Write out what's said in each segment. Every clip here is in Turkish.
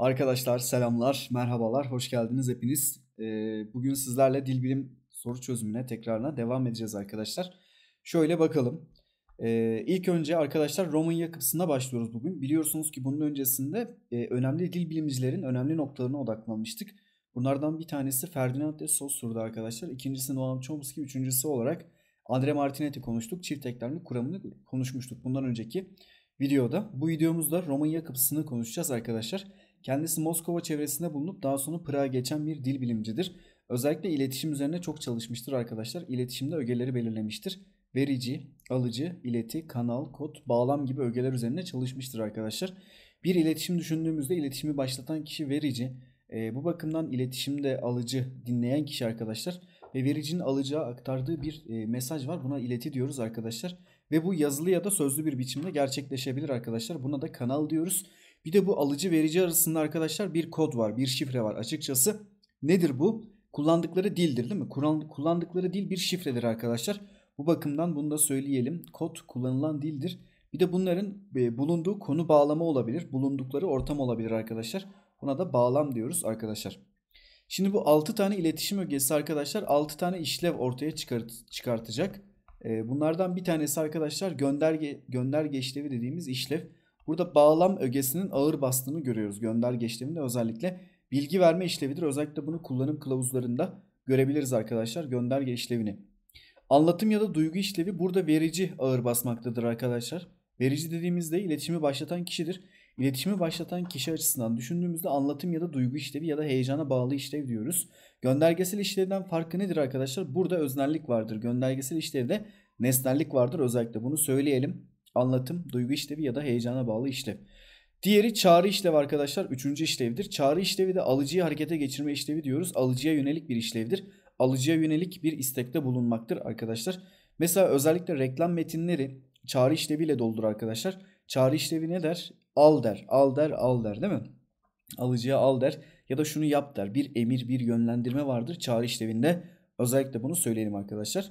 Arkadaşlar selamlar, merhabalar, hoş geldiniz hepiniz. Ee, bugün sizlerle dil bilim soru çözümüne tekrarına devam edeceğiz arkadaşlar. Şöyle bakalım. Ee, ilk önce arkadaşlar Roman kısmına başlıyoruz bugün. Biliyorsunuz ki bunun öncesinde e, önemli dil bilimcilerin önemli noktalarına odaklanmıştık. Bunlardan bir tanesi Ferdinand de Saussure'du arkadaşlar. İkincisi Noam Chomsky, üçüncüsü olarak Andre Martinet'i konuştuk. Çift eklemli kuramını konuşmuştuk bundan önceki videoda. Bu videomuzda Roman kısmını konuşacağız arkadaşlar. Kendisi Moskova çevresinde bulunup daha sonra Pırağa geçen bir dil bilimcidir. Özellikle iletişim üzerine çok çalışmıştır arkadaşlar. İletişimde ögeleri belirlemiştir. Verici, alıcı, ileti, kanal, kod, bağlam gibi ögeler üzerine çalışmıştır arkadaşlar. Bir iletişim düşündüğümüzde iletişimi başlatan kişi verici. E, bu bakımdan iletişimde alıcı, dinleyen kişi arkadaşlar ve vericinin alacağı aktardığı bir e, mesaj var. Buna ileti diyoruz arkadaşlar. Ve bu yazılı ya da sözlü bir biçimde gerçekleşebilir arkadaşlar. Buna da kanal diyoruz. Bir de bu alıcı verici arasında arkadaşlar bir kod var, bir şifre var. Açıkçası nedir bu? Kullandıkları dildir değil mi? Kullandıkları dil bir şifredir arkadaşlar. Bu bakımdan bunu da söyleyelim. Kod kullanılan dildir. Bir de bunların e, bulunduğu konu bağlama olabilir. Bulundukları ortam olabilir arkadaşlar. Buna da bağlam diyoruz arkadaşlar. Şimdi bu 6 tane iletişim ögesi arkadaşlar 6 tane işlev ortaya çıkart çıkartacak. E, bunlardan bir tanesi arkadaşlar gönderge, gönderge işlevi dediğimiz işlev. Burada bağlam ögesinin ağır bastığını görüyoruz. Gönderge işleminde özellikle bilgi verme işlevidir. Özellikle bunu kullanım kılavuzlarında görebiliriz arkadaşlar gönderge işlevini. Anlatım ya da duygu işlevi burada verici ağır basmaktadır arkadaşlar. Verici dediğimizde iletişimi başlatan kişidir. İletişimi başlatan kişi açısından düşündüğümüzde anlatım ya da duygu işlevi ya da heyecana bağlı işlev diyoruz. Göndergesel işlevden farkı nedir arkadaşlar? Burada öznellik vardır. Göndergesel işlevde nesnellik vardır özellikle bunu söyleyelim. Anlatım, duygu işlevi ya da heyecana bağlı işlev. Diğeri çağrı işlevi arkadaşlar. Üçüncü işlevdir. Çağrı işlevi de alıcıyı harekete geçirme işlevi diyoruz. Alıcıya yönelik bir işlevdir. Alıcıya yönelik bir istekte bulunmaktır arkadaşlar. Mesela özellikle reklam metinleri çağrı işleviyle doldur arkadaşlar. Çağrı işlevi ne der? Al der, al der, al der değil mi? Alıcıya al der ya da şunu yap der. Bir emir, bir yönlendirme vardır çağrı işlevinde. Özellikle bunu söyleyelim arkadaşlar.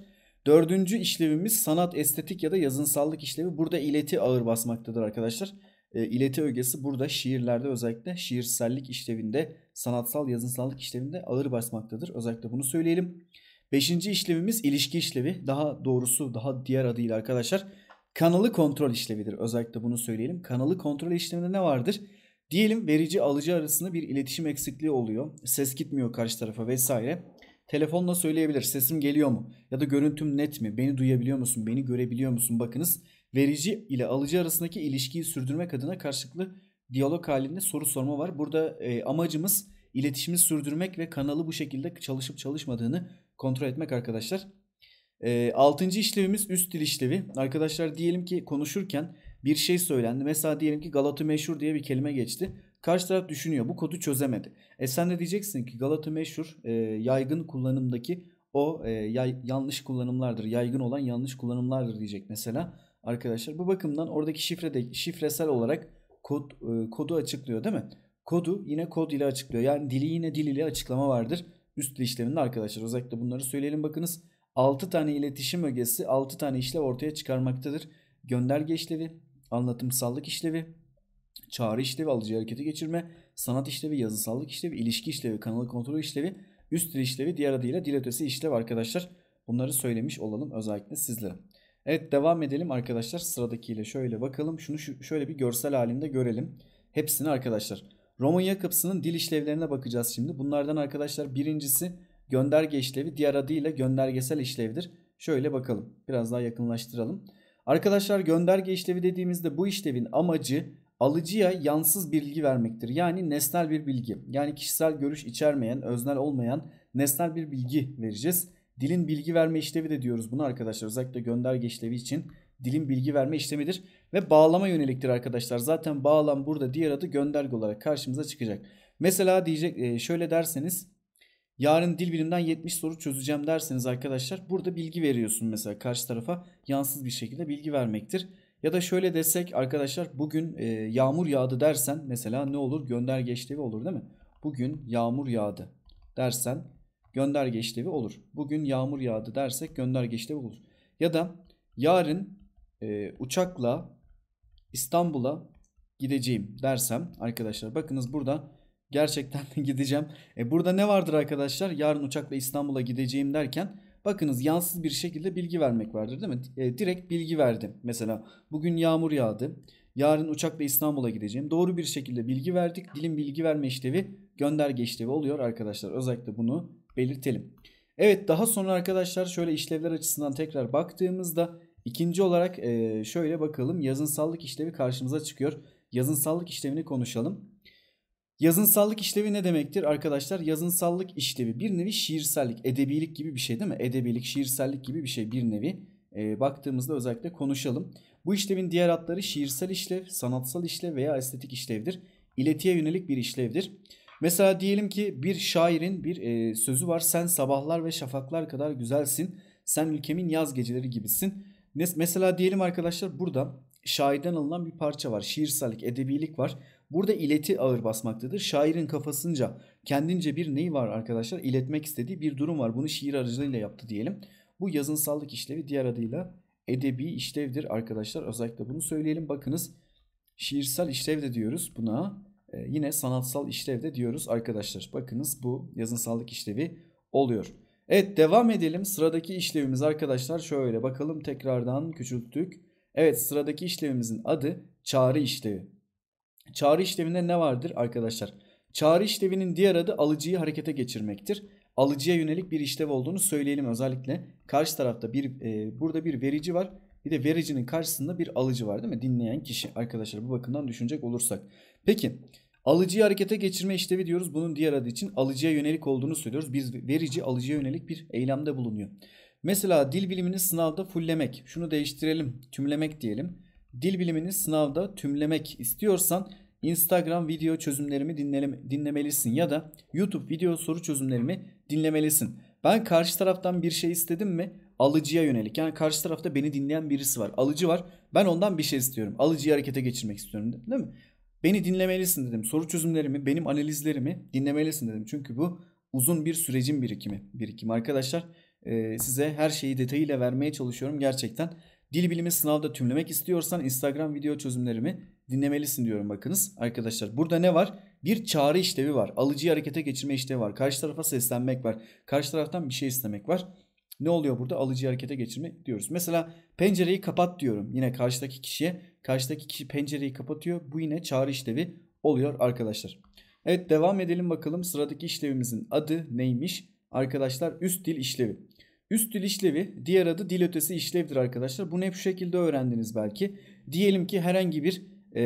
Dördüncü işlevimiz sanat, estetik ya da yazınsallık işlevi. Burada ileti ağır basmaktadır arkadaşlar. E, ileti ögesi burada şiirlerde özellikle şiirsellik işlevinde, sanatsal yazınsallık işlevinde ağır basmaktadır. Özellikle bunu söyleyelim. Beşinci işlevimiz ilişki işlevi. Daha doğrusu daha diğer adıyla arkadaşlar kanalı kontrol işlevidir. Özellikle bunu söyleyelim. Kanalı kontrol işleminde ne vardır? Diyelim verici alıcı arasında bir iletişim eksikliği oluyor. Ses gitmiyor karşı tarafa vesaire. Telefonla söyleyebilir sesim geliyor mu? Ya da görüntüm net mi? Beni duyabiliyor musun? Beni görebiliyor musun? Bakınız verici ile alıcı arasındaki ilişkiyi sürdürmek adına karşılıklı diyalog halinde soru sorma var. Burada e, amacımız iletişimi sürdürmek ve kanalı bu şekilde çalışıp çalışmadığını kontrol etmek arkadaşlar. E, altıncı işlevimiz üst dil işlevi. Arkadaşlar diyelim ki konuşurken bir şey söylendi. Mesela diyelim ki Galata meşhur diye bir kelime geçti. Karşı taraf düşünüyor. Bu kodu çözemedi. E sen de diyeceksin ki Galata meşhur e, yaygın kullanımdaki o e, yay, yanlış kullanımlardır. Yaygın olan yanlış kullanımlardır diyecek mesela arkadaşlar. Bu bakımdan oradaki şifrede şifresel olarak kod e, kodu açıklıyor değil mi? Kodu yine kod ile açıklıyor. Yani dili yine dil ile açıklama vardır. Üstlü işleminde arkadaşlar özellikle bunları söyleyelim bakınız. 6 tane iletişim ögesi 6 tane işlev ortaya çıkarmaktadır. Gönderge işlevi, anlatımsallık işlevi, çağrı işlevi, alıcı harekete geçirme, sanat işlevi, yazısallık işlevi, ilişki işlevi, kanalı kontrol işlevi, üst dil işlevi, diğer adıyla dil ötesi işlev arkadaşlar. Bunları söylemiş olalım özellikle sizlere. Evet devam edelim arkadaşlar sıradakiyle şöyle bakalım. Şunu şöyle bir görsel halinde görelim. Hepsini arkadaşlar. Roman Yakups'ın dil işlevlerine bakacağız şimdi. Bunlardan arkadaşlar birincisi gönderge işlevi diğer adıyla göndergesel işlevdir. Şöyle bakalım biraz daha yakınlaştıralım. Arkadaşlar gönderge işlevi dediğimizde bu işlevin amacı alıcıya yansız bir bilgi vermektir. Yani nesnel bir bilgi. Yani kişisel görüş içermeyen, öznel olmayan nesnel bir bilgi vereceğiz. Dilin bilgi verme işlevi de diyoruz bunu arkadaşlar. Özellikle gönderge işlevi için dilin bilgi verme işlemidir. Ve bağlama yöneliktir arkadaşlar. Zaten bağlam burada diğer adı gönderge olarak karşımıza çıkacak. Mesela diyecek e, şöyle derseniz yarın dil bilimden 70 soru çözeceğim derseniz arkadaşlar burada bilgi veriyorsun mesela karşı tarafa yansız bir şekilde bilgi vermektir. Ya da şöyle desek arkadaşlar bugün e, yağmur yağdı dersen mesela ne olur? Gönderge işlevi olur değil mi? Bugün yağmur yağdı dersen gönderge işlevi olur. Bugün yağmur yağdı dersek gönderge işlevi olur. Ya da yarın e, uçakla İstanbul'a gideceğim dersem arkadaşlar bakınız burada gerçekten gideceğim. E, burada ne vardır arkadaşlar? Yarın uçakla İstanbul'a gideceğim derken Bakınız yansız bir şekilde bilgi vermek vardır değil mi? E, direkt bilgi verdim. Mesela bugün yağmur yağdı. Yarın uçakla İstanbul'a gideceğim. Doğru bir şekilde bilgi verdik. Dilin bilgi verme işlevi gönderge işlevi oluyor arkadaşlar. Özellikle bunu belirtelim. Evet daha sonra arkadaşlar şöyle işlevler açısından tekrar baktığımızda ikinci olarak e, şöyle bakalım yazınsallık işlevi karşımıza çıkıyor. Yazınsallık işlevini konuşalım. Yazınsallık işlevi ne demektir arkadaşlar? Yazınsallık işlevi bir nevi şiirsellik, edebilik gibi bir şey değil mi? Edebilik, şiirsellik gibi bir şey bir nevi. E, baktığımızda özellikle konuşalım. Bu işlevin diğer adları şiirsel işlev, sanatsal işlev veya estetik işlevdir. İletiye yönelik bir işlevdir. Mesela diyelim ki bir şairin bir e, sözü var. Sen sabahlar ve şafaklar kadar güzelsin. Sen ülkemin yaz geceleri gibisin. Mesela diyelim arkadaşlar burada şairden alınan bir parça var. Şiirsellik, edebilik var. Burada ileti ağır basmaktadır. Şairin kafasınca kendince bir neyi var arkadaşlar? İletmek istediği bir durum var. Bunu şiir aracılığıyla yaptı diyelim. Bu yazınsallık işlevi diğer adıyla edebi işlevdir arkadaşlar. Özellikle bunu söyleyelim. Bakınız şiirsel işlev de diyoruz buna. Ee, yine sanatsal işlev de diyoruz arkadaşlar. Bakınız bu yazınsallık işlevi oluyor. Evet devam edelim. Sıradaki işlevimiz arkadaşlar şöyle bakalım tekrardan küçülttük. Evet sıradaki işlevimizin adı çağrı işlevi. Çağrı işleminde ne vardır arkadaşlar? Çağrı işleminin diğer adı alıcıyı harekete geçirmektir. Alıcıya yönelik bir işlev olduğunu söyleyelim özellikle. Karşı tarafta bir e, burada bir verici var. Bir de vericinin karşısında bir alıcı var değil mi? Dinleyen kişi arkadaşlar bu bakımdan düşünecek olursak. Peki alıcıyı harekete geçirme işlevi diyoruz. Bunun diğer adı için alıcıya yönelik olduğunu söylüyoruz. Biz verici alıcıya yönelik bir eylemde bulunuyor. Mesela dil bilimini sınavda fulllemek. Şunu değiştirelim. Tümlemek diyelim. Dil bilimini sınavda tümlemek istiyorsan Instagram video çözümlerimi dinlemelisin ya da YouTube video soru çözümlerimi dinlemelisin. Ben karşı taraftan bir şey istedim mi alıcıya yönelik. Yani karşı tarafta beni dinleyen birisi var. Alıcı var. Ben ondan bir şey istiyorum. Alıcıyı harekete geçirmek istiyorum değil mi? Beni dinlemelisin dedim. Soru çözümlerimi, benim analizlerimi dinlemelisin dedim. Çünkü bu uzun bir sürecin birikimi. Birikim arkadaşlar. size her şeyi detayıyla vermeye çalışıyorum. Gerçekten Dil bilimi sınavda tümlemek istiyorsan Instagram video çözümlerimi dinlemelisin diyorum bakınız. Arkadaşlar burada ne var? Bir çağrı işlevi var. Alıcıyı harekete geçirme işlevi var. Karşı tarafa seslenmek var. Karşı taraftan bir şey istemek var. Ne oluyor burada? alıcıyı harekete geçirme diyoruz. Mesela pencereyi kapat diyorum. Yine karşıdaki kişiye. Karşıdaki kişi pencereyi kapatıyor. Bu yine çağrı işlevi oluyor arkadaşlar. Evet devam edelim bakalım. Sıradaki işlevimizin adı neymiş? Arkadaşlar üst dil işlevi. Üst dil işlevi diğer adı dil ötesi işlevdir arkadaşlar. Bunu hep şu şekilde öğrendiniz belki. Diyelim ki herhangi bir e,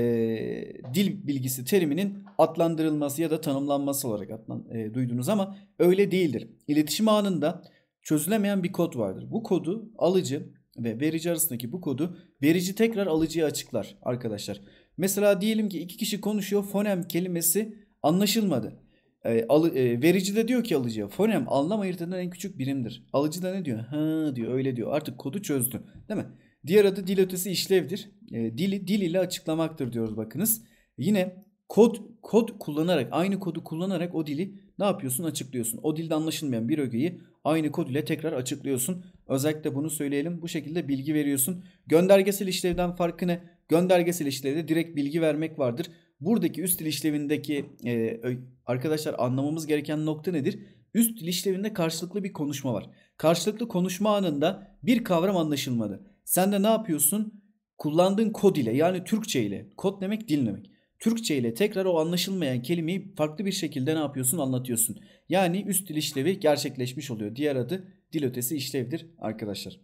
dil bilgisi teriminin adlandırılması ya da tanımlanması olarak adlan, e, duydunuz ama öyle değildir. İletişim anında çözülemeyen bir kod vardır. Bu kodu alıcı ve verici arasındaki bu kodu verici tekrar alıcıya açıklar arkadaşlar. Mesela diyelim ki iki kişi konuşuyor fonem kelimesi anlaşılmadı. Ee, alı, e, verici de diyor ki alıcıya fonem anlam ayırt en küçük birimdir. Alıcı da ne diyor? Ha diyor öyle diyor. Artık kodu çözdüm. Değil mi? Diğer adı dil ötesi işlevdir. E, dili dil ile açıklamaktır diyoruz bakınız. Yine kod kod kullanarak aynı kodu kullanarak o dili ne yapıyorsun açıklıyorsun. O dilde anlaşılmayan bir ögeyi aynı kod ile tekrar açıklıyorsun. Özellikle bunu söyleyelim. Bu şekilde bilgi veriyorsun. Göndergesel işlevden farkı ne? Göndergesel işlevde direkt bilgi vermek vardır buradaki üst dil işlevindeki e, arkadaşlar anlamamız gereken nokta nedir? Üst dil işlevinde karşılıklı bir konuşma var. Karşılıklı konuşma anında bir kavram anlaşılmadı. Sen de ne yapıyorsun? Kullandığın kod ile yani Türkçe ile. Kod demek dil demek. Türkçe ile tekrar o anlaşılmayan kelimeyi farklı bir şekilde ne yapıyorsun anlatıyorsun. Yani üst dil işlevi gerçekleşmiş oluyor. Diğer adı dil ötesi işlevdir arkadaşlar.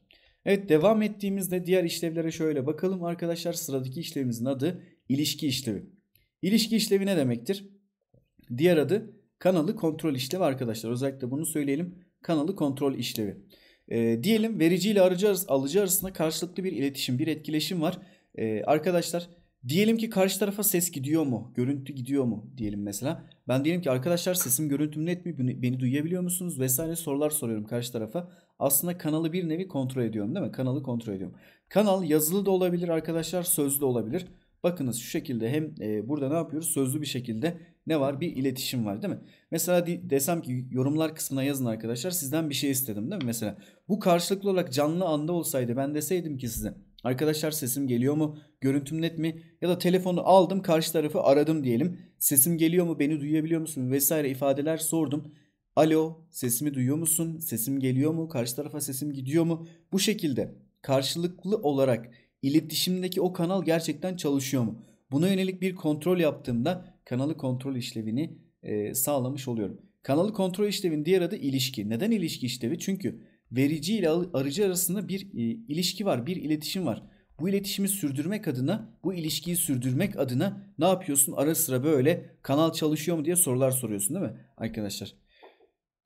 Evet devam ettiğimizde diğer işlevlere şöyle bakalım arkadaşlar. Sıradaki işlevimizin adı ilişki işlevi. İlişki işlevi ne demektir? Diğer adı kanalı kontrol işlevi arkadaşlar. Özellikle bunu söyleyelim. Kanalı kontrol işlevi. E, diyelim verici ile arıcı arası alıcı arasında karşılıklı bir iletişim, bir etkileşim var. E, arkadaşlar diyelim ki karşı tarafa ses gidiyor mu? Görüntü gidiyor mu? Diyelim mesela. Ben diyelim ki arkadaşlar sesim görüntüm net mi? Beni duyabiliyor musunuz? Vesaire sorular soruyorum karşı tarafa. Aslında kanalı bir nevi kontrol ediyorum değil mi? Kanalı kontrol ediyorum. Kanal yazılı da olabilir arkadaşlar, sözlü de olabilir. Bakınız şu şekilde hem e, burada ne yapıyoruz? Sözlü bir şekilde ne var? Bir iletişim var değil mi? Mesela de, desem ki yorumlar kısmına yazın arkadaşlar sizden bir şey istedim değil mi? Mesela bu karşılıklı olarak canlı anda olsaydı ben deseydim ki size arkadaşlar sesim geliyor mu? Görüntüm net mi? Ya da telefonu aldım karşı tarafı aradım diyelim. Sesim geliyor mu? Beni duyabiliyor musun? Vesaire ifadeler sordum. Alo sesimi duyuyor musun? Sesim geliyor mu? Karşı tarafa sesim gidiyor mu? Bu şekilde karşılıklı olarak İletişimdeki o kanal gerçekten çalışıyor mu? Buna yönelik bir kontrol yaptığımda kanalı kontrol işlevini e, sağlamış oluyorum. Kanalı kontrol işlevinin diğer adı ilişki. Neden ilişki işlevi? Çünkü verici ile arıcı arasında bir e, ilişki var, bir iletişim var. Bu iletişimi sürdürmek adına, bu ilişkiyi sürdürmek adına ne yapıyorsun? Ara sıra böyle kanal çalışıyor mu diye sorular soruyorsun değil mi arkadaşlar?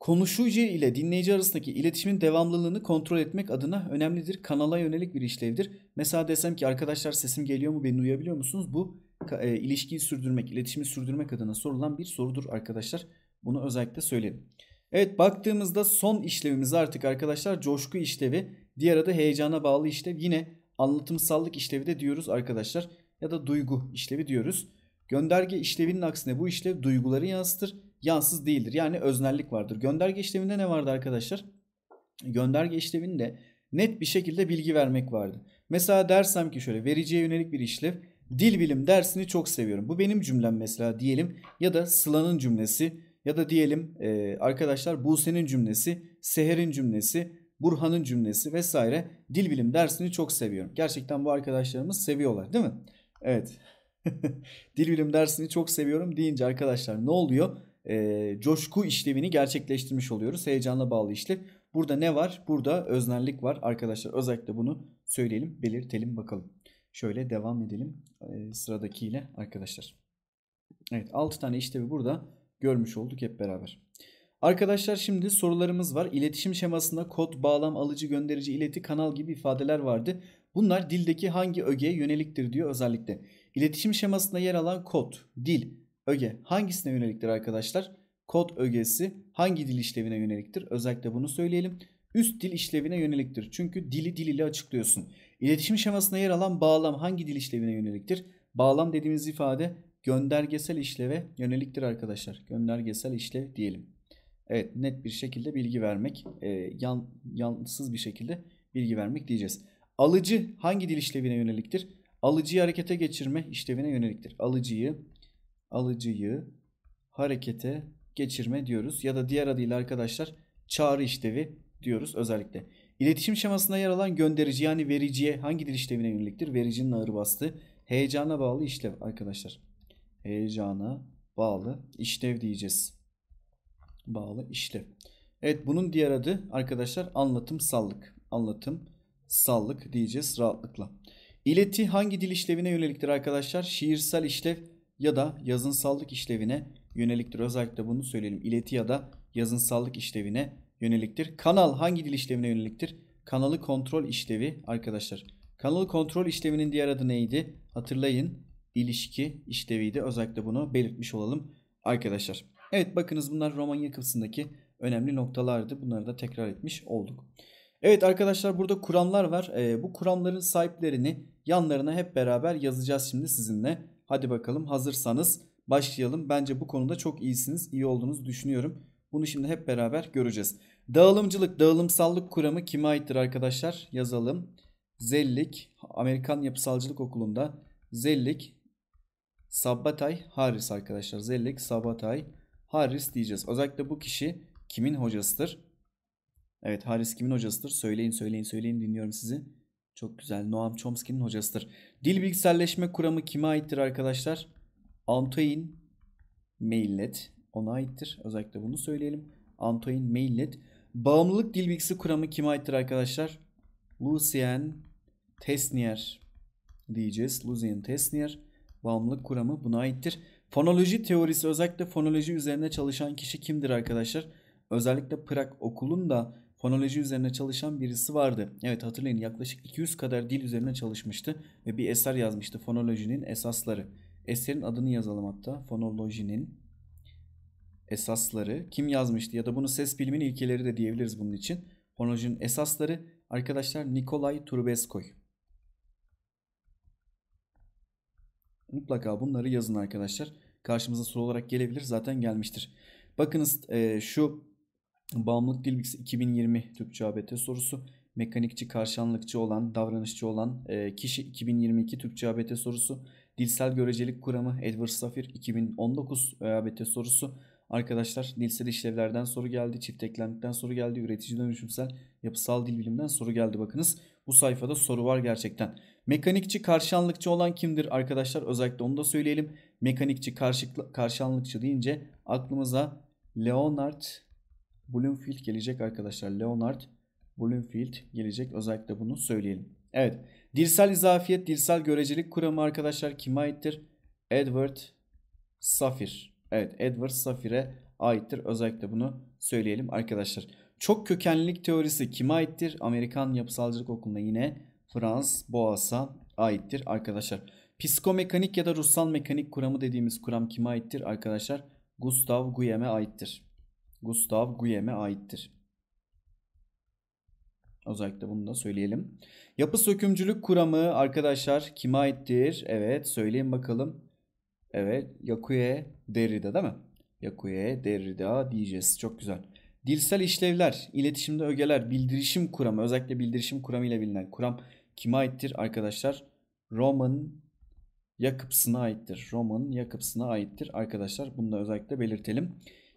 konuşucu ile dinleyici arasındaki iletişimin devamlılığını kontrol etmek adına önemlidir. Kanala yönelik bir işlevdir. Mesela desem ki arkadaşlar sesim geliyor mu beni duyabiliyor musunuz? Bu e, ilişkiyi sürdürmek, iletişimi sürdürmek adına sorulan bir sorudur arkadaşlar. Bunu özellikle söyleyelim. Evet baktığımızda son işlevimiz artık arkadaşlar coşku işlevi. Diğer adı heyecana bağlı işlev. Yine anlatımsallık işlevi de diyoruz arkadaşlar. Ya da duygu işlevi diyoruz. Gönderge işlevinin aksine bu işlev duyguları yansıtır yansız değildir. Yani öznellik vardır. Gönderge işleminde ne vardı arkadaşlar? Gönderge işleminde net bir şekilde bilgi vermek vardı. Mesela dersem ki şöyle vericiye yönelik bir işlev dil bilim dersini çok seviyorum. Bu benim cümlem mesela diyelim ya da Sıla'nın cümlesi ya da diyelim e, arkadaşlar Buse'nin cümlesi, Seher'in cümlesi, Burhan'ın cümlesi vesaire dil bilim dersini çok seviyorum. Gerçekten bu arkadaşlarımız seviyorlar değil mi? Evet. dil bilim dersini çok seviyorum deyince arkadaşlar ne oluyor? e, coşku işlemini gerçekleştirmiş oluyoruz. Heyecanla bağlı işlev. Burada ne var? Burada öznellik var. Arkadaşlar özellikle bunu söyleyelim, belirtelim bakalım. Şöyle devam edelim e, sıradakiyle arkadaşlar. Evet 6 tane işlevi burada görmüş olduk hep beraber. Arkadaşlar şimdi sorularımız var. İletişim şemasında kod, bağlam, alıcı, gönderici, ileti, kanal gibi ifadeler vardı. Bunlar dildeki hangi ögeye yöneliktir diyor özellikle. İletişim şemasında yer alan kod, dil, öge hangisine yöneliktir arkadaşlar? Kod ögesi hangi dil işlevine yöneliktir? Özellikle bunu söyleyelim. Üst dil işlevine yöneliktir. Çünkü dili dil ile açıklıyorsun. İletişim şemasında yer alan bağlam hangi dil işlevine yöneliktir? Bağlam dediğimiz ifade göndergesel işleve yöneliktir arkadaşlar. Göndergesel işlev diyelim. Evet net bir şekilde bilgi vermek, e, yan, yansız bir şekilde bilgi vermek diyeceğiz. Alıcı hangi dil işlevine yöneliktir? Alıcıyı harekete geçirme işlevine yöneliktir. Alıcıyı alıcıyı harekete geçirme diyoruz. Ya da diğer adıyla arkadaşlar çağrı işlevi diyoruz özellikle. İletişim şemasında yer alan gönderici yani vericiye hangi dil işlevine yöneliktir? Vericinin ağır bastı. Heyecana bağlı işlev arkadaşlar. Heyecana bağlı işlev diyeceğiz. Bağlı işlev. Evet bunun diğer adı arkadaşlar anlatım sallık anlatım sallık diyeceğiz rahatlıkla. İleti hangi dil işlevine yöneliktir arkadaşlar? Şiirsel işlev ya da yazın yazınsallık işlevine yöneliktir. Özellikle bunu söyleyelim. İleti ya da yazın yazınsallık işlevine yöneliktir. Kanal hangi dil işlevine yöneliktir? Kanalı kontrol işlevi arkadaşlar. Kanalı kontrol işleminin diğer adı neydi? Hatırlayın ilişki işleviydi. Özellikle bunu belirtmiş olalım arkadaşlar. Evet bakınız bunlar Romanya kısmındaki önemli noktalardı. Bunları da tekrar etmiş olduk. Evet arkadaşlar burada kuramlar var. Ee, bu kuramların sahiplerini yanlarına hep beraber yazacağız şimdi sizinle. Hadi bakalım hazırsanız başlayalım. Bence bu konuda çok iyisiniz, iyi olduğunuzu düşünüyorum. Bunu şimdi hep beraber göreceğiz. Dağılımcılık, dağılımsallık kuramı kime aittir arkadaşlar? Yazalım. Zellik, Amerikan Yapısalcılık Okulu'nda Zellik, Sabbatay, Harris arkadaşlar. Zellik, Sabbatay, Harris diyeceğiz. Özellikle bu kişi kimin hocasıdır? Evet Harris kimin hocasıdır? Söyleyin, söyleyin, söyleyin dinliyorum sizi. Çok güzel. Noam Chomsky'nin hocasıdır. Dil bilgisayarleşme kuramı kime aittir arkadaşlar? Antoine Maillet. Ona aittir. Özellikle bunu söyleyelim. Antoine Maillet. Bağımlılık dil bilgisi kuramı kime aittir arkadaşlar? Lucien Tesnier diyeceğiz. Lucien Tesnier bağımlılık kuramı buna aittir. Fonoloji teorisi özellikle fonoloji üzerine çalışan kişi kimdir arkadaşlar? Özellikle Prag okulunda fonoloji üzerine çalışan birisi vardı. Evet hatırlayın yaklaşık 200 kadar dil üzerine çalışmıştı ve bir eser yazmıştı. Fonolojinin esasları. Eserin adını yazalım hatta. Fonolojinin esasları. Kim yazmıştı ya da bunu ses bilimin ilkeleri de diyebiliriz bunun için. Fonolojinin esasları arkadaşlar Nikolay Trubeskoy. Mutlaka bunları yazın arkadaşlar. Karşımıza soru olarak gelebilir zaten gelmiştir. Bakınız e, şu Bağımlılık Dil 2020 Türkçe ABT sorusu. Mekanikçi, karşılanlıkçı olan, davranışçı olan e, kişi 2022 Türkçe ABT sorusu. Dilsel görecelik kuramı Edward Safir 2019 ABT sorusu. Arkadaşlar dilsel işlevlerden soru geldi, çift eklemlikten soru geldi, üretici dönüşümsel, yapısal dil bilimden soru geldi bakınız. Bu sayfada soru var gerçekten. Mekanikçi karşılanlıkçı olan kimdir arkadaşlar? Özellikle onu da söyleyelim. Mekanikçi karşı, karşıanlıkçı deyince aklımıza Leonard Bloomfield gelecek arkadaşlar. Leonard Bloomfield gelecek. Özellikle bunu söyleyelim. Evet. Dilsel izafiyet, Dilsel görecelik kuramı arkadaşlar kime aittir? Edward Safir. Evet Edward Safir'e aittir. Özellikle bunu söyleyelim arkadaşlar. Çok kökenlilik teorisi kime aittir? Amerikan Yapısalcılık Okulu'nda yine Frans Boas'a aittir arkadaşlar. Psikomekanik ya da ruhsal mekanik kuramı dediğimiz kuram kime aittir arkadaşlar? Gustav Guyem'e aittir. Gustav Guyem'e aittir. Özellikle bunu da söyleyelim. Yapı sökümcülük kuramı arkadaşlar kime aittir? Evet söyleyin bakalım. Evet Yakuye Derrida değil mi? Yakuye Derrida diyeceğiz. Çok güzel. Dilsel işlevler, iletişimde ögeler, bildirişim kuramı özellikle bildirişim kuramı ile bilinen kuram kime aittir arkadaşlar? Roman Jacobson'a aittir. Roman Jacobson'a aittir arkadaşlar. Bunu da özellikle belirtelim.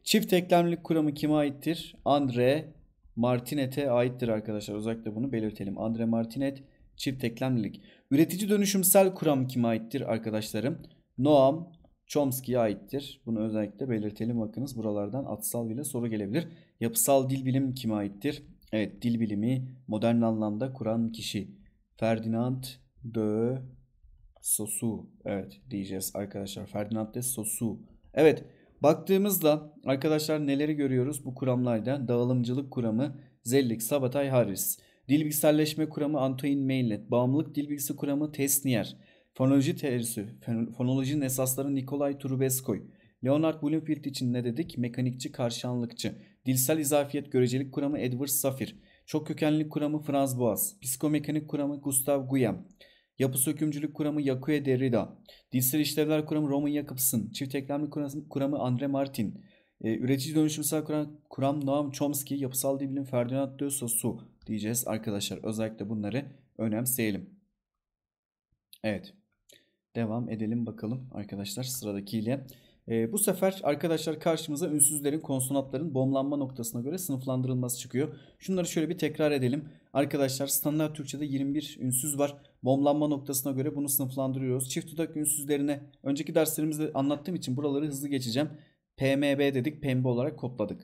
Çift eklemlilik kuramı kime aittir? Andre Martinet'e aittir arkadaşlar. Özellikle bunu belirtelim. Andre Martinet çift eklemlilik. Üretici dönüşümsel kuram kime aittir arkadaşlarım? Noam Chomsky'ye aittir. Bunu özellikle belirtelim. Bakınız buralardan atsal bile soru gelebilir. Yapısal dil bilim kime aittir? Evet dil bilimi modern anlamda kuran kişi. Ferdinand de Saussure. Evet diyeceğiz arkadaşlar. Ferdinand de Saussure. Evet Baktığımızda arkadaşlar neleri görüyoruz bu kuramlarda? Dağılımcılık kuramı Zellig Sabatay, Harris. Dil bilgisayarleşme kuramı Antoine Maillet. Bağımlılık dil bilgisi kuramı Tesnier. Fonoloji teorisi, fonolojinin esasları Nikolay Trubeskoy. Leonard Bloomfield için ne dedik? Mekanikçi, karşılanlıkçı, Dilsel izafiyet görecelik kuramı Edward Safir. Çok kökenlilik kuramı Franz Boas. Psikomekanik kuramı Gustav Guillaume. Yapı sökümcülük kuramı Yakuya Derrida. Dilsel işlevler kuramı Roman Jakobson. Çift eklemli kuramı Andre Martin. E, üretici dönüşümsel kuram, kuram Noam Chomsky. Yapısal dil Ferdinand de Saussure diyeceğiz arkadaşlar. Özellikle bunları önemseyelim. Evet. Devam edelim bakalım arkadaşlar sıradakiyle. E, bu sefer arkadaşlar karşımıza ünsüzlerin, konsonantların bomlanma noktasına göre sınıflandırılması çıkıyor. Şunları şöyle bir tekrar edelim. Arkadaşlar standart Türkçe'de 21 ünsüz var bomlanma noktasına göre bunu sınıflandırıyoruz. Çift dudak ünsüzlerine önceki derslerimizde anlattığım için buraları hızlı geçeceğim. PMB dedik pembe olarak kodladık.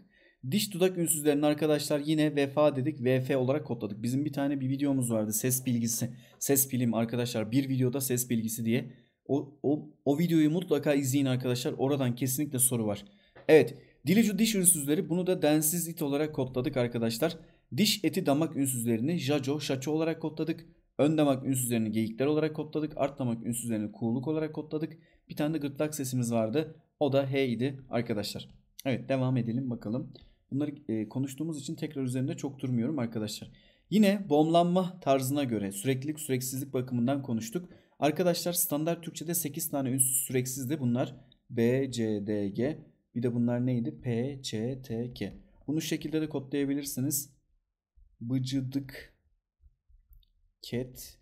Diş dudak ünsüzlerini arkadaşlar yine VFA dedik VF olarak kodladık. Bizim bir tane bir videomuz vardı ses bilgisi. Ses film arkadaşlar bir videoda ses bilgisi diye. O, o, o videoyu mutlaka izleyin arkadaşlar. Oradan kesinlikle soru var. Evet dilicu diş ünsüzleri bunu da densiz it olarak kodladık arkadaşlar. Diş eti damak ünsüzlerini jaco şaço olarak kodladık. Ön damak ünsüzlerini geyikler olarak kodladık. Art damak ünsüzlerini kuğuluk olarak kodladık. Bir tane de gırtlak sesimiz vardı. O da H idi arkadaşlar. Evet devam edelim bakalım. Bunları e, konuştuğumuz için tekrar üzerinde çok durmuyorum arkadaşlar. Yine bomlanma tarzına göre süreklilik süreksizlik bakımından konuştuk. Arkadaşlar standart Türkçe'de 8 tane ünsüz süreksizdi. Bunlar B, C, D, G. Bir de bunlar neydi? P, C T, K. Bunu şu şekilde de kodlayabilirsiniz. Bıcıdık ket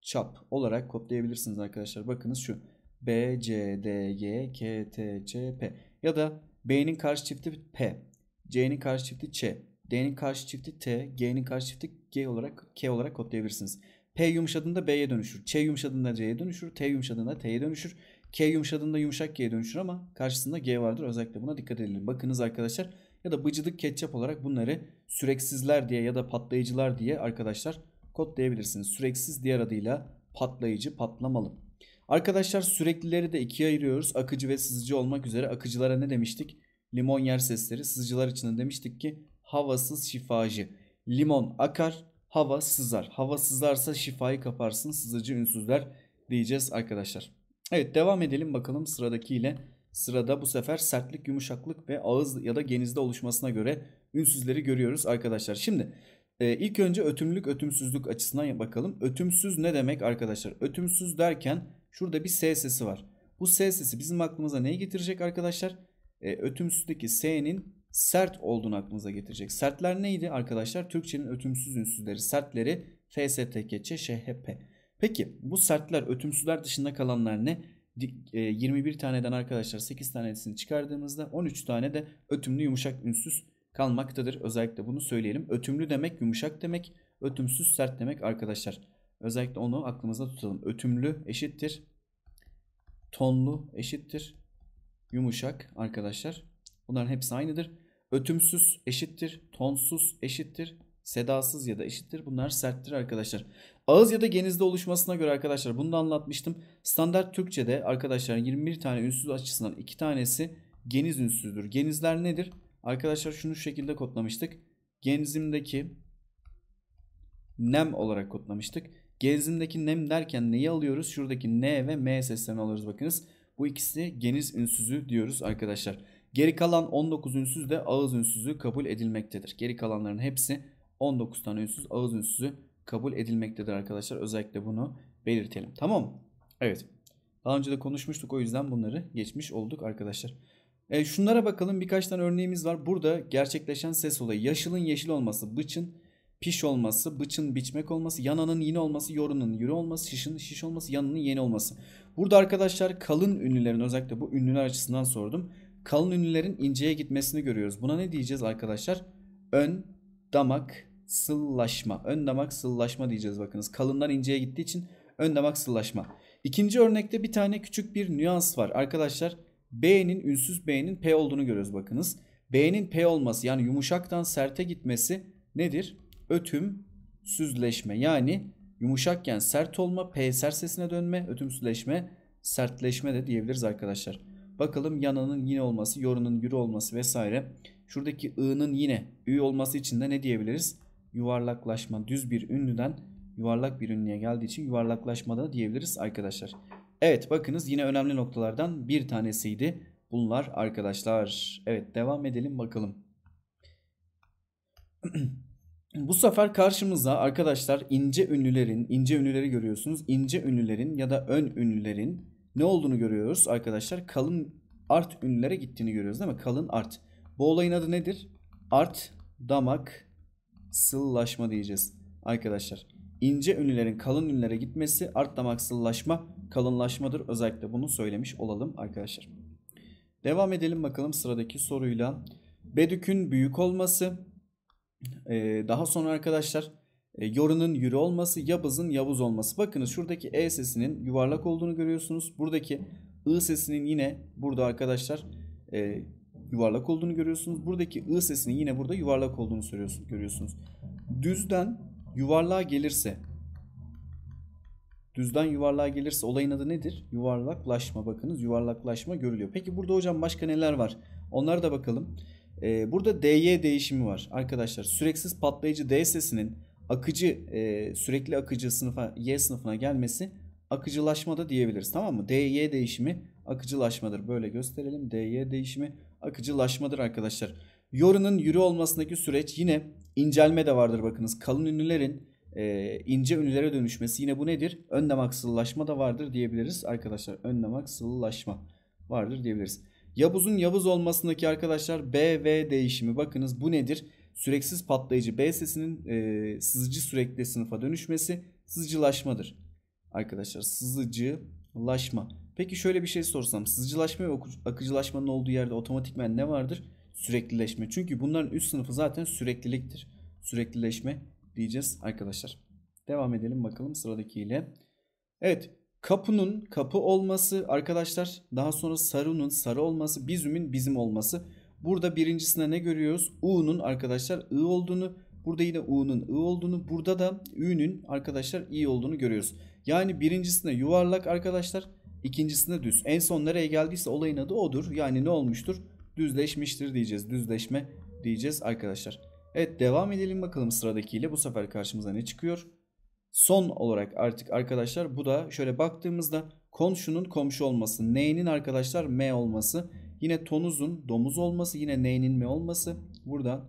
çap olarak kodlayabilirsiniz arkadaşlar. Bakınız şu B, C, D, G, K, T, Ç, P ya da B'nin karşı çifti P, C'nin karşı çifti Ç, D'nin karşı çifti T, G'nin karşı çifti G olarak K olarak kodlayabilirsiniz. P yumuşadığında B'ye dönüşür. Ç yumuşadığında C'ye dönüşür. T yumuşadığında T'ye dönüşür. K yumuşadığında yumuşak G'ye dönüşür ama karşısında G vardır. Özellikle buna dikkat edelim. Bakınız arkadaşlar ya da bıcıdık ketçap olarak bunları süreksizler diye ya da patlayıcılar diye arkadaşlar kodlayabilirsiniz. Süreksiz diğer adıyla patlayıcı, patlamalı. Arkadaşlar süreklileri de ikiye ayırıyoruz. Akıcı ve sızıcı olmak üzere akıcılara ne demiştik? Limon yer sesleri. Sızıcılar için de demiştik ki havasız şifacı. Limon akar, hava sızar. Hava sızarsa şifayı kaparsın. Sızıcı ünsüzler diyeceğiz arkadaşlar. Evet devam edelim bakalım sıradakiyle. Sırada bu sefer sertlik, yumuşaklık ve ağız ya da genizde oluşmasına göre ünsüzleri görüyoruz arkadaşlar. Şimdi ee, ilk önce ötümlülük ötümsüzlük açısından bakalım. Ötümsüz ne demek arkadaşlar? Ötümsüz derken şurada bir S sesi var. Bu S sesi bizim aklımıza neyi getirecek arkadaşlar? Ee, ötümsüzdeki S'nin sert olduğunu aklımıza getirecek. Sertler neydi arkadaşlar? Türkçenin ötümsüz ünsüzleri, sertleri F, S, T, K, Ç, Ş, H, P. Peki bu sertler, ötümsüzler dışında kalanlar ne? 21 e, taneden arkadaşlar 8 tanesini çıkardığımızda 13 tane de ötümlü yumuşak ünsüz kalmaktadır. Özellikle bunu söyleyelim. Ötümlü demek yumuşak demek, ötümsüz sert demek arkadaşlar. Özellikle onu aklımızda tutalım. Ötümlü eşittir. Tonlu eşittir. Yumuşak arkadaşlar. Bunların hepsi aynıdır. Ötümsüz eşittir. Tonsuz eşittir. Sedasız ya da eşittir. Bunlar serttir arkadaşlar. Ağız ya da genizde oluşmasına göre arkadaşlar bunu da anlatmıştım. Standart Türkçe'de arkadaşlar 21 tane ünsüz açısından 2 tanesi geniz ünsüzdür. Genizler nedir? Arkadaşlar şunu şu şekilde kodlamıştık. Genzimdeki nem olarak kodlamıştık. Genzimdeki nem derken neyi alıyoruz? Şuradaki n ve m seslerini alıyoruz bakınız. Bu ikisi geniz ünsüzü diyoruz arkadaşlar. Geri kalan 19 ünsüz de ağız ünsüzü kabul edilmektedir. Geri kalanların hepsi 19 tane ünsüz ağız ünsüzü kabul edilmektedir arkadaşlar. Özellikle bunu belirtelim. Tamam mı? Evet. Daha önce de konuşmuştuk o yüzden bunları geçmiş olduk arkadaşlar. E, şunlara bakalım birkaç tane örneğimiz var. Burada gerçekleşen ses olayı. Yaşılın yeşil olması, bıçın piş olması, bıçın biçmek olması, yananın yine olması, yorunun yürü olması, şişin şiş olması, yanının yeni olması. Burada arkadaşlar kalın ünlülerin özellikle bu ünlüler açısından sordum. Kalın ünlülerin inceye gitmesini görüyoruz. Buna ne diyeceğiz arkadaşlar? Ön damak sıllaşma. Ön damak sıllaşma diyeceğiz bakınız. Kalından inceye gittiği için ön damak sıllaşma. İkinci örnekte bir tane küçük bir nüans var. Arkadaşlar B'nin ünsüz B'nin P olduğunu görüyoruz bakınız. B'nin P olması yani yumuşaktan serte gitmesi nedir? Ötüm süzleşme yani yumuşakken sert olma, P sert sesine dönme, ötümsüzleşme, sertleşme de diyebiliriz arkadaşlar. Bakalım yananın yine olması, yorunun yürü olması vesaire. Şuradaki ı'nın yine ü olması için de ne diyebiliriz? Yuvarlaklaşma düz bir ünlüden yuvarlak bir ünlüye geldiği için yuvarlaklaşma da diyebiliriz arkadaşlar. Evet bakınız yine önemli noktalardan bir tanesiydi. Bunlar arkadaşlar. Evet devam edelim bakalım. Bu sefer karşımıza arkadaşlar ince ünlülerin, ince ünlüleri görüyorsunuz. İnce ünlülerin ya da ön ünlülerin ne olduğunu görüyoruz arkadaşlar. Kalın art ünlülere gittiğini görüyoruz değil mi? Kalın art. Bu olayın adı nedir? Art, damak, sıllaşma diyeceğiz arkadaşlar ince ünlülerin kalın ünlülere gitmesi art artlamaksallaşma, kalınlaşmadır. Özellikle bunu söylemiş olalım arkadaşlar. Devam edelim bakalım sıradaki soruyla. Bedük'ün büyük olması, e, daha sonra arkadaşlar e, Yorun'un yürü olması, Yabız'ın Yavuz olması. Bakınız şuradaki E sesinin yuvarlak olduğunu görüyorsunuz. Buradaki I sesinin yine burada arkadaşlar e, yuvarlak olduğunu görüyorsunuz. Buradaki I sesinin yine burada yuvarlak olduğunu görüyorsunuz. Düzden yuvarlığa gelirse düzden yuvarlığa gelirse olayın adı nedir? Yuvarlaklaşma bakınız yuvarlaklaşma görülüyor. Peki burada hocam başka neler var? Onlara da bakalım. Ee, burada dy değişimi var arkadaşlar. Süreksiz patlayıcı d sesinin akıcı e, sürekli akıcı sınıfa y sınıfına gelmesi akıcılaşma da diyebiliriz tamam mı? dy değişimi akıcılaşmadır. Böyle gösterelim. dy değişimi akıcılaşmadır arkadaşlar. Yorunun yürü olmasındaki süreç yine incelme de vardır bakınız. Kalın ünlülerin e, ince ünlülere dönüşmesi yine bu nedir? Önlem aksıllaşma da vardır diyebiliriz arkadaşlar. Önlem aksıllaşma vardır diyebiliriz. Yavuz'un Yavuz olmasındaki arkadaşlar B V değişimi bakınız bu nedir? Süreksiz patlayıcı B sesinin e, sızıcı sürekli sınıfa dönüşmesi sızıcılaşmadır. Arkadaşlar sızıcılaşma. Peki şöyle bir şey sorsam sızıcılaşma ve akıcılaşmanın olduğu yerde otomatikmen ne vardır? süreklileşme. Çünkü bunların üst sınıfı zaten sürekliliktir. Süreklileşme diyeceğiz arkadaşlar. Devam edelim bakalım sıradakiyle. Evet kapunun kapı olması arkadaşlar daha sonra sarunun sarı olması bizümün bizim olması. Burada birincisinde ne görüyoruz? U'nun arkadaşlar I olduğunu burada yine U'nun I olduğunu burada da Ü'nün arkadaşlar I olduğunu görüyoruz. Yani birincisinde yuvarlak arkadaşlar ikincisinde düz. En son nereye geldiyse olayın adı odur. Yani ne olmuştur? düzleşmiştir diyeceğiz. Düzleşme diyeceğiz arkadaşlar. Evet devam edelim bakalım sıradakiyle. Bu sefer karşımıza ne çıkıyor? Son olarak artık arkadaşlar bu da şöyle baktığımızda komşunun komşu olması. neyinin arkadaşlar M olması. Yine tonuzun domuz olması. Yine neyinin M olması. Burada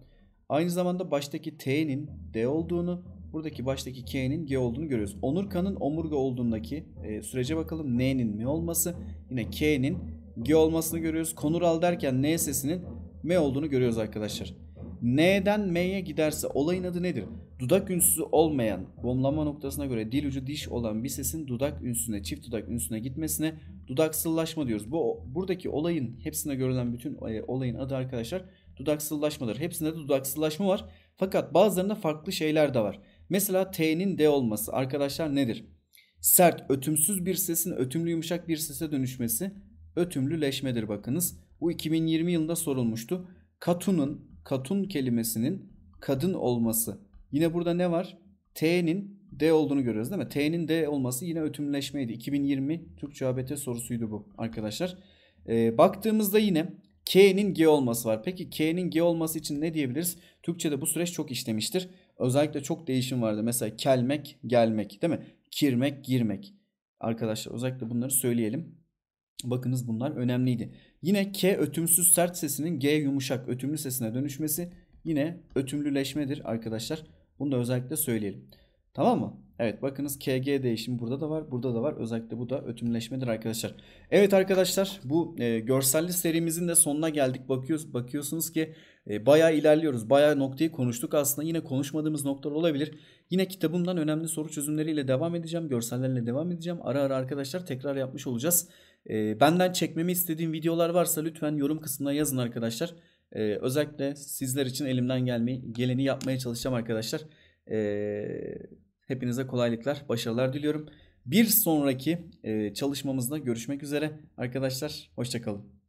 aynı zamanda baştaki T'nin D olduğunu buradaki baştaki K'nin G olduğunu görüyoruz. Onurkan'ın omurga olduğundaki e, sürece bakalım N'nin M olması. Yine K'nin G olmasını görüyoruz. Konural derken N sesinin M olduğunu görüyoruz arkadaşlar. N'den M'ye giderse olayın adı nedir? Dudak ünsüzü olmayan, bomlama noktasına göre dil ucu diş olan bir sesin dudak ünsüne, çift dudak ünsüne gitmesine dudaksıllaşma diyoruz. Bu buradaki olayın hepsine görülen bütün e, olayın adı arkadaşlar dudaksıllaşmadır. Hepsinde de dudaksıllaşma var. Fakat bazılarında farklı şeyler de var. Mesela T'nin D olması arkadaşlar nedir? Sert, ötümsüz bir sesin ötümlü yumuşak bir sese dönüşmesi ötümlüleşmedir bakınız. Bu 2020 yılında sorulmuştu. Katunun, katun kelimesinin kadın olması. Yine burada ne var? T'nin D olduğunu görüyoruz değil mi? T'nin D olması yine ötümleşmeydi. 2020 Türk ABT sorusuydu bu arkadaşlar. Ee, baktığımızda yine K'nin G olması var. Peki K'nin G olması için ne diyebiliriz? Türkçe'de bu süreç çok işlemiştir. Özellikle çok değişim vardı. Mesela kelmek, gelmek değil mi? Kirmek, girmek. Arkadaşlar özellikle bunları söyleyelim. Bakınız bunlar önemliydi. Yine K ötümsüz sert sesinin G yumuşak ötümlü sesine dönüşmesi yine ötümlüleşmedir arkadaşlar. Bunu da özellikle söyleyelim. Tamam mı? Evet bakınız KG değişimi burada da var. Burada da var. Özellikle bu da ötümleşmedir arkadaşlar. Evet arkadaşlar bu e, görselli serimizin de sonuna geldik. Bakıyoruz, bakıyorsunuz ki e, bayağı ilerliyoruz. Bayağı noktayı konuştuk aslında. Yine konuşmadığımız noktalar olabilir. Yine kitabımdan önemli soru çözümleriyle devam edeceğim. Görsellerle devam edeceğim. Ara ara arkadaşlar tekrar yapmış olacağız. E, benden çekmemi istediğim videolar varsa lütfen yorum kısmına yazın arkadaşlar. E, özellikle sizler için elimden gelmeyi, geleni yapmaya çalışacağım arkadaşlar. E, hepinize kolaylıklar, başarılar diliyorum. Bir sonraki e, çalışmamızda görüşmek üzere arkadaşlar. Hoşçakalın.